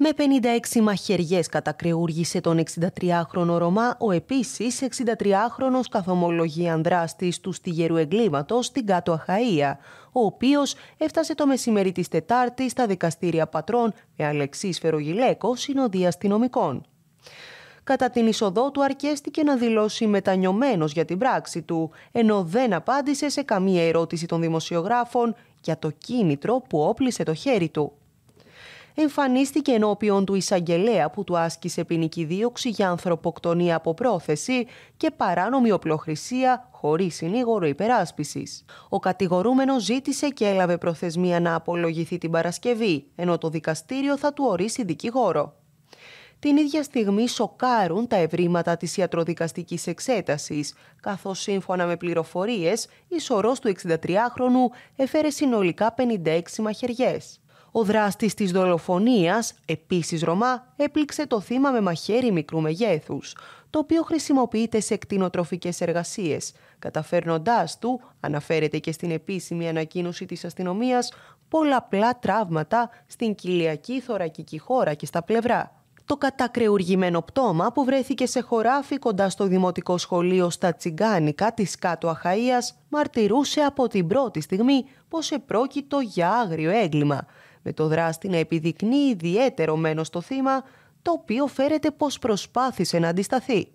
Με 56 μαχαιριές κατακρεούργησε τον 63χρονο Ρωμά, ο επιση 63 63χρονος καθομολογεί δράστης του στιγερού εγκλήματος στην Κάτω Αχαΐα, ο οποίος έφτασε το μεσημέρι της Τετάρτης στα δικαστήρια πατρών με Αλεξής γυλαίκο συνοδεία αστυνομικών. Κατά την εισοδό του αρκέστηκε να δηλώσει μετανιωμένος για την πράξη του, ενώ δεν απάντησε σε καμία ερώτηση των δημοσιογράφων για το κίνητρο που όπλησε το χέρι του εμφανίστηκε ενώπιον του εισαγγελέα που του άσκησε ποινική δίωξη για ανθρωποκτονία από πρόθεση και παράνομη οπλοχρησία χωρίς συνήγορο υπεράσπισης. Ο κατηγορούμενος ζήτησε και έλαβε προθεσμία να απολογηθεί την Παρασκευή, ενώ το δικαστήριο θα του ορίσει δικηγόρο. Την ίδια στιγμή σοκάρουν τα ευρήματα της ιατροδικαστικής εξέτασης, καθώς σύμφωνα με πληροφορίες, η σωρός του 63χρονου έφερε συνολικά 56 μαχαιριές. Ο δράστης της δολοφονίας, επίσης Ρωμά, έπληξε το θύμα με μαχαίρι μικρού μεγέθους, το οποίο χρησιμοποιείται σε κτηνοτροφικές εργασίες, καταφέρνοντάς του, αναφέρεται και στην επίσημη ανακοίνωση της αστυνομίας, πολλαπλά τραύματα στην κοιλιακή θωρακική χώρα και στα πλευρά. Το κατακρεουργημένο πτώμα που βρέθηκε σε χωράφι κοντά στο δημοτικό σχολείο στα Τσιγκάνικα της Κάτω Αχαΐας μαρτυρούσε από την πρώτη στιγμή πως επρόκειτο για άγριο έγκλημα – με το δράστη να επιδεικνύει ιδιαίτερο μένος στο θύμα, το οποίο φέρεται πως προσπάθησε να αντισταθεί.